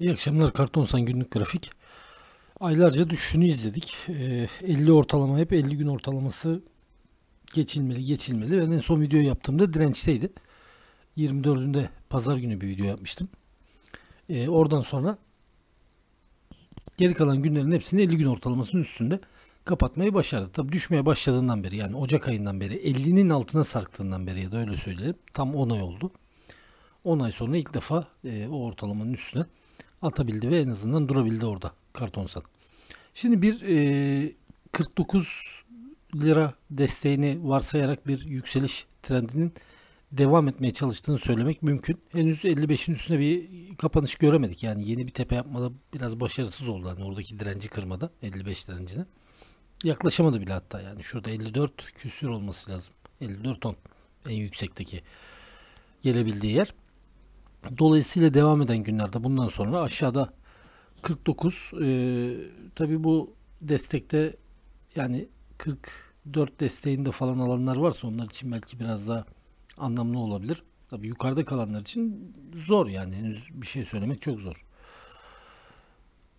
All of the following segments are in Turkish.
İyi akşamlar Kartonsan günlük grafik. Aylarca düşünü izledik. E, ee, 50 ortalama hep 50 gün ortalaması geçilmeli geçilmeli. Ben en son video yaptığımda dirençteydi. 24'ünde pazar günü bir video yapmıştım. E, oradan sonra geri kalan günlerin hepsini 50 gün ortalamasının üstünde kapatmayı başardı. Tabi düşmeye başladığından beri yani Ocak ayından beri 50'nin altına sarktığından beri ya da öyle söyleyelim tam 10 ay oldu. 10 ay sonra ilk defa e, o ortalamanın üstüne atabildi ve en azından durabildi orada Kartonsal. Şimdi bir e, 49 lira desteğini varsayarak bir yükseliş trendinin devam etmeye çalıştığını söylemek mümkün. Henüz 55'in üstüne bir kapanış göremedik. Yani yeni bir tepe yapmada biraz başarısız oldu. Hani oradaki direnci kırmada 55 direncine. Yaklaşamadı bile hatta yani şurada 54 küsür olması lazım. 54 ton en yüksekteki gelebildiği yer. Dolayısıyla devam eden günlerde bundan sonra aşağıda 49 e, tabi bu destekte yani 44 desteğinde falan alanlar varsa onlar için belki biraz daha anlamlı olabilir. Tabi yukarıda kalanlar için zor yani henüz bir şey söylemek çok zor.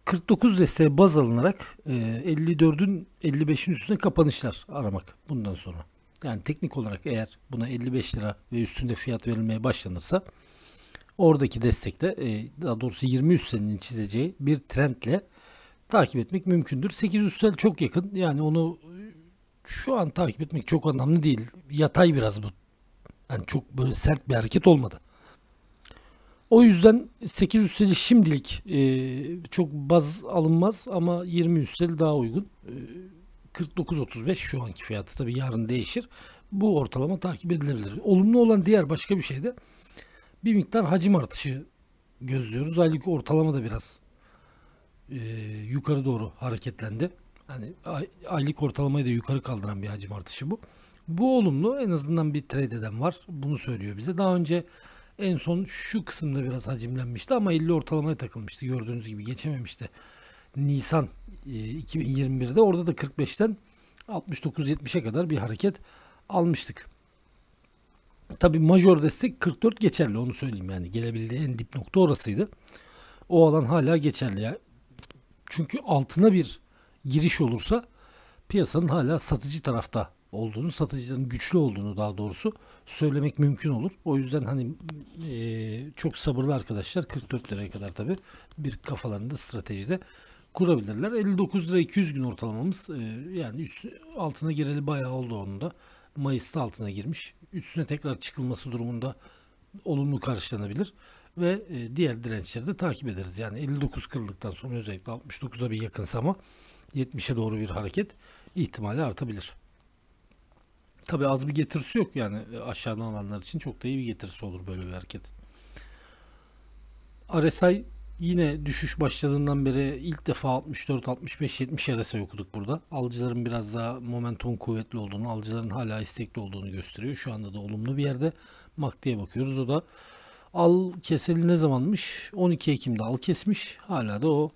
49 desteğe baz alınarak e, 54'ün 55'in üstüne kapanışlar aramak bundan sonra. Yani teknik olarak eğer buna 55 lira ve üstünde fiyat verilmeye başlanırsa oradaki destekte e, daha doğrusu 20 üstlenin çizeceği bir trendle takip etmek mümkündür. 8 üstel çok yakın. Yani onu e, şu an takip etmek çok anlamlı değil. Yatay biraz bu. Yani çok böyle sert bir hareket olmadı. O yüzden 8 üsteli şimdilik e, çok baz alınmaz ama 20 üsteli daha uygun. E, 49.35 şu anki fiyatı tabi yarın değişir. Bu ortalama takip edilebilir. Olumlu olan diğer başka bir şey de bir miktar hacim artışı gözlüyoruz. Aylık ortalama da biraz e, yukarı doğru hareketlendi. Yani aylık ortalamayı da yukarı kaldıran bir hacim artışı bu. Bu olumlu. En azından bir trade eden var. Bunu söylüyor bize. Daha önce en son şu kısımda biraz hacimlenmişti ama 50 ortalamaya takılmıştı. Gördüğünüz gibi geçememişti. Nisan 2021'de e, orada da 45'ten 69-70'e kadar bir hareket almıştık. Tabii majör destek 44 geçerli onu söyleyeyim yani gelebildiği en dip nokta orasıydı. O alan hala geçerli ya. Çünkü altına bir giriş olursa piyasanın hala satıcı tarafta olduğunu, satıcının güçlü olduğunu daha doğrusu söylemek mümkün olur. O yüzden hani e, çok sabırlı arkadaşlar 44 liraya kadar tabi bir kafalarında stratejide kurabilirler. 59 lira 200 gün ortalamamız e, yani üst, altına gireli bayağı oldu onun da. Mayıs'ta altına girmiş üstüne tekrar çıkılması durumunda olumlu karşılanabilir ve e, diğer dirençleri de takip ederiz. Yani 59 kırılıktan sonra özellikle 69'a bir yakınsama 70'e doğru bir hareket ihtimali artabilir. Tabi az bir getirisi yok yani e, aşağıdan alanlar için çok da iyi bir getirisi olur böyle bir hareket. RSI Yine düşüş başladığından beri ilk defa 64, 65, 70 RSI okuduk burada. Alıcıların biraz daha momentum kuvvetli olduğunu, alıcıların hala istekli olduğunu gösteriyor. Şu anda da olumlu bir yerde MACD'ye bakıyoruz. O da al keseli ne zamanmış? 12 Ekim'de al kesmiş. Hala da o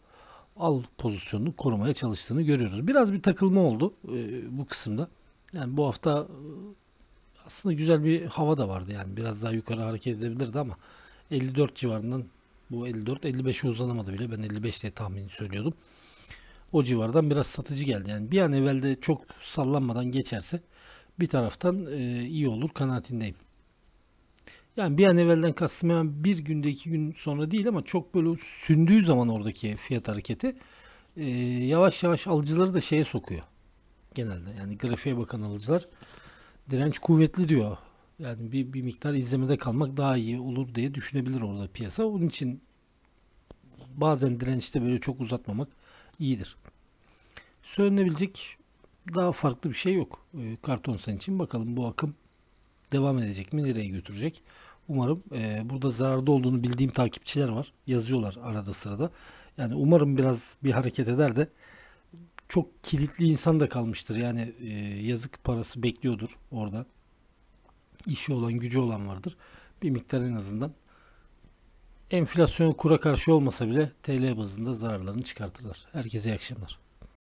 al pozisyonunu korumaya çalıştığını görüyoruz. Biraz bir takılma oldu e, bu kısımda. Yani bu hafta e, aslında güzel bir hava da vardı. Yani biraz daha yukarı hareket edebilirdi ama 54 civarından bu 54 55'e uzanamadı bile. Ben 55 diye tahmin söylüyordum. O civardan biraz satıcı geldi. Yani bir an evvelde çok sallanmadan geçerse bir taraftan e, iyi olur kanaatindeyim. Yani bir an evvelden kastım hemen bir günde iki gün sonra değil ama çok böyle sündüğü zaman oradaki fiyat hareketi e, yavaş yavaş alıcıları da şeye sokuyor. Genelde yani grafiğe bakan alıcılar direnç kuvvetli diyor yani bir, bir miktar izlemede kalmak daha iyi olur diye düşünebilir orada piyasa. Onun için bazen dirençte böyle çok uzatmamak iyidir. Söylenebilecek daha farklı bir şey yok. E, karton sen için bakalım bu akım devam edecek mi? Nereye götürecek? Umarım e, burada zararda olduğunu bildiğim takipçiler var. Yazıyorlar arada sırada. Yani umarım biraz bir hareket eder de çok kilitli insan da kalmıştır. Yani e, yazık parası bekliyordur orada işi olan, gücü olan vardır. Bir miktar en azından enflasyon kura karşı olmasa bile TL bazında zararlarını çıkartırlar. Herkese iyi akşamlar.